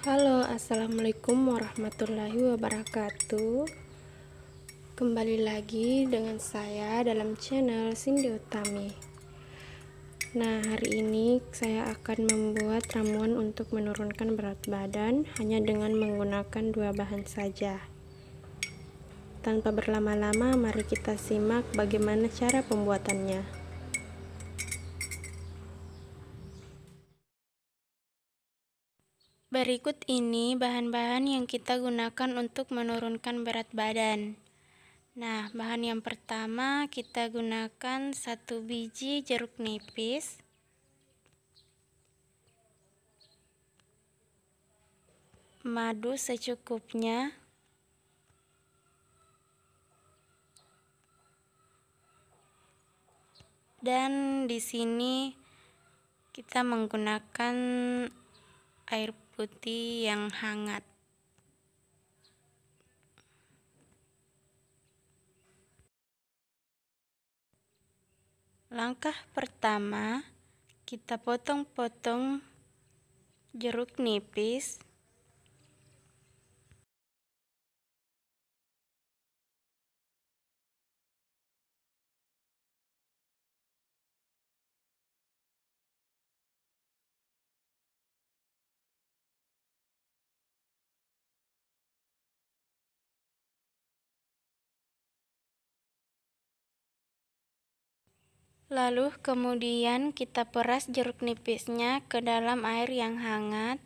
Halo, assalamualaikum warahmatullahi wabarakatuh. Kembali lagi dengan saya dalam channel Cindy Utami. Nah, hari ini saya akan membuat ramuan untuk menurunkan berat badan hanya dengan menggunakan dua bahan saja. Tanpa berlama-lama, mari kita simak bagaimana cara pembuatannya. Berikut ini bahan-bahan yang kita gunakan untuk menurunkan berat badan. Nah, bahan yang pertama kita gunakan satu biji jeruk nipis. Madu secukupnya. Dan di sini kita menggunakan air putih yang hangat. Langkah pertama, kita potong-potong jeruk nipis Lalu kemudian kita peras jeruk nipisnya ke dalam air yang hangat.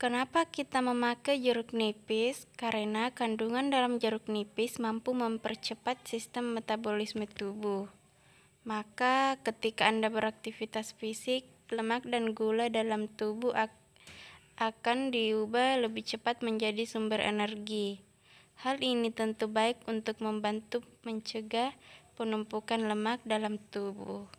Kenapa kita memakai jeruk nipis? Karena kandungan dalam jeruk nipis mampu mempercepat sistem metabolisme tubuh. Maka ketika Anda beraktivitas fisik, lemak dan gula dalam tubuh akan diubah lebih cepat menjadi sumber energi. Hal ini tentu baik untuk membantu mencegah penumpukan lemak dalam tubuh.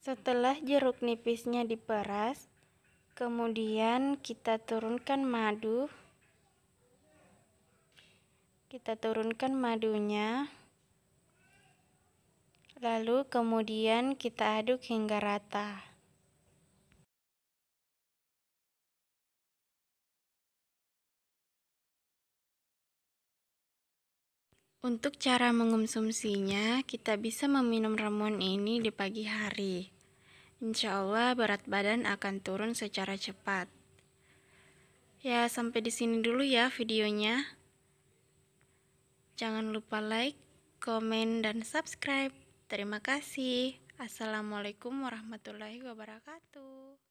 Setelah jeruk nipisnya diperas, kemudian kita turunkan madu kita turunkan madunya lalu kemudian kita aduk hingga rata untuk cara mengonsumsinya kita bisa meminum ramuan ini di pagi hari Insya Allah berat badan akan turun secara cepat. Ya, sampai di sini dulu ya videonya. Jangan lupa like, komen, dan subscribe. Terima kasih. Assalamualaikum warahmatullahi wabarakatuh.